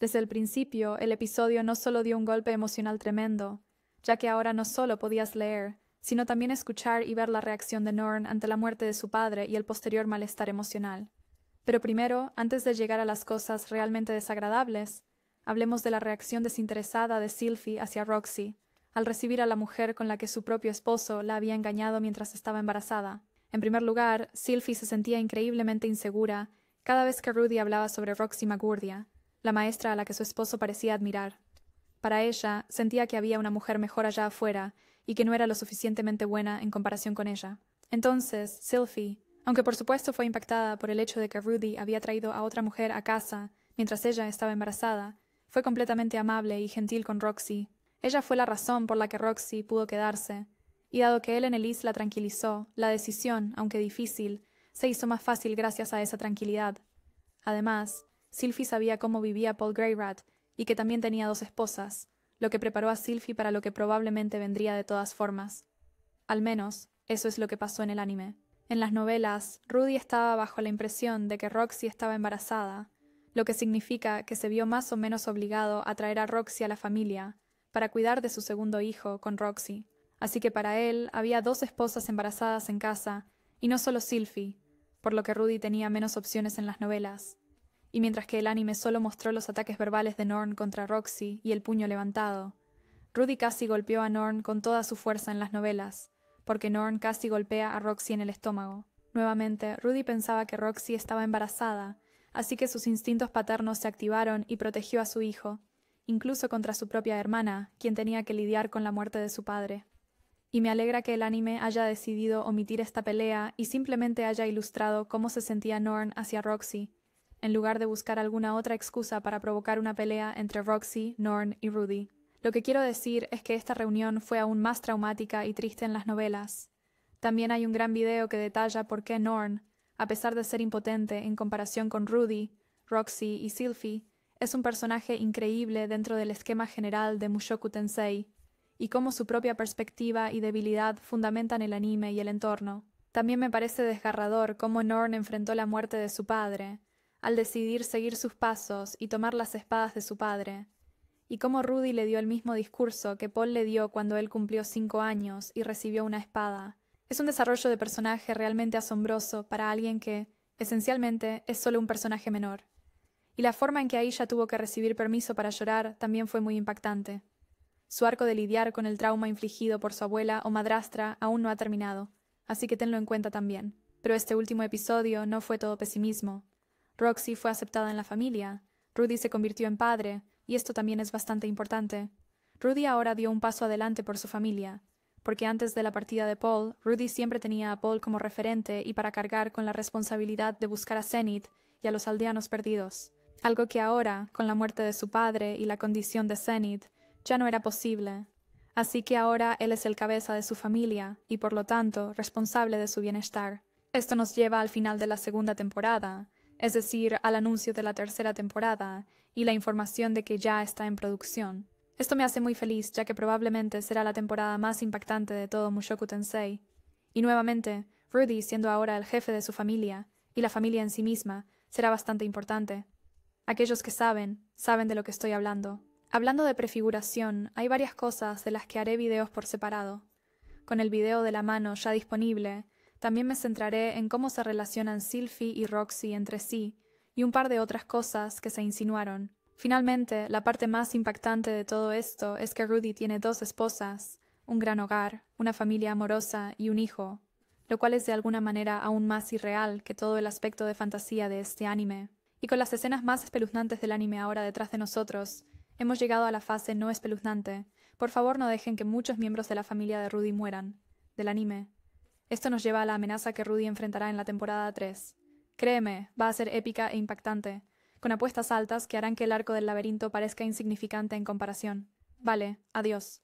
Desde el principio, el episodio no solo dio un golpe emocional tremendo, ya que ahora no solo podías leer, sino también escuchar y ver la reacción de Norn ante la muerte de su padre y el posterior malestar emocional. Pero primero, antes de llegar a las cosas realmente desagradables, hablemos de la reacción desinteresada de Sylphie hacia Roxy, al recibir a la mujer con la que su propio esposo la había engañado mientras estaba embarazada. En primer lugar, Sylphie se sentía increíblemente insegura cada vez que Rudy hablaba sobre Roxy Magurdia, la maestra a la que su esposo parecía admirar. Para ella, sentía que había una mujer mejor allá afuera y que no era lo suficientemente buena en comparación con ella. Entonces, Sylphie, aunque por supuesto fue impactada por el hecho de que Rudy había traído a otra mujer a casa mientras ella estaba embarazada, fue completamente amable y gentil con Roxy. Ella fue la razón por la que Roxy pudo quedarse, y dado que él en el isla tranquilizó, la decisión, aunque difícil, se hizo más fácil gracias a esa tranquilidad. Además, Sylphie sabía cómo vivía Paul Greyrat y que también tenía dos esposas, lo que preparó a Sylphie para lo que probablemente vendría de todas formas. Al menos, eso es lo que pasó en el anime. En las novelas, Rudy estaba bajo la impresión de que Roxy estaba embarazada, lo que significa que se vio más o menos obligado a traer a Roxy a la familia, para cuidar de su segundo hijo con Roxy. Así que para él había dos esposas embarazadas en casa, y no solo Sylphie, por lo que Rudy tenía menos opciones en las novelas y mientras que el anime solo mostró los ataques verbales de Norn contra Roxy y el puño levantado, Rudy casi golpeó a Norn con toda su fuerza en las novelas, porque Norn casi golpea a Roxy en el estómago. Nuevamente, Rudy pensaba que Roxy estaba embarazada, así que sus instintos paternos se activaron y protegió a su hijo, incluso contra su propia hermana, quien tenía que lidiar con la muerte de su padre. Y me alegra que el anime haya decidido omitir esta pelea y simplemente haya ilustrado cómo se sentía Norn hacia Roxy, en lugar de buscar alguna otra excusa para provocar una pelea entre Roxy, Norn y Rudy. Lo que quiero decir es que esta reunión fue aún más traumática y triste en las novelas. También hay un gran video que detalla por qué Norn, a pesar de ser impotente en comparación con Rudy, Roxy y Sylphie, es un personaje increíble dentro del esquema general de Mushoku Tensei, y cómo su propia perspectiva y debilidad fundamentan el anime y el entorno. También me parece desgarrador cómo Norn enfrentó la muerte de su padre, al decidir seguir sus pasos y tomar las espadas de su padre, y cómo Rudy le dio el mismo discurso que Paul le dio cuando él cumplió cinco años y recibió una espada. Es un desarrollo de personaje realmente asombroso para alguien que, esencialmente, es solo un personaje menor. Y la forma en que Aisha tuvo que recibir permiso para llorar también fue muy impactante. Su arco de lidiar con el trauma infligido por su abuela o madrastra aún no ha terminado, así que tenlo en cuenta también. Pero este último episodio no fue todo pesimismo, Roxy fue aceptada en la familia, Rudy se convirtió en padre, y esto también es bastante importante. Rudy ahora dio un paso adelante por su familia, porque antes de la partida de Paul, Rudy siempre tenía a Paul como referente y para cargar con la responsabilidad de buscar a Zenith y a los aldeanos perdidos, algo que ahora, con la muerte de su padre y la condición de Zenith, ya no era posible. Así que ahora él es el cabeza de su familia y por lo tanto responsable de su bienestar. Esto nos lleva al final de la segunda temporada, es decir, al anuncio de la tercera temporada y la información de que ya está en producción. Esto me hace muy feliz, ya que probablemente será la temporada más impactante de todo Mushoku Tensei. Y nuevamente, Rudy, siendo ahora el jefe de su familia, y la familia en sí misma, será bastante importante. Aquellos que saben, saben de lo que estoy hablando. Hablando de prefiguración, hay varias cosas de las que haré videos por separado. Con el video de la mano ya disponible, también me centraré en cómo se relacionan Sylphie y Roxy entre sí, y un par de otras cosas que se insinuaron. Finalmente, la parte más impactante de todo esto es que Rudy tiene dos esposas, un gran hogar, una familia amorosa y un hijo, lo cual es de alguna manera aún más irreal que todo el aspecto de fantasía de este anime. Y con las escenas más espeluznantes del anime ahora detrás de nosotros, hemos llegado a la fase no espeluznante. Por favor no dejen que muchos miembros de la familia de Rudy mueran. Del anime. Esto nos lleva a la amenaza que Rudy enfrentará en la temporada 3. Créeme, va a ser épica e impactante, con apuestas altas que harán que el arco del laberinto parezca insignificante en comparación. Vale, adiós.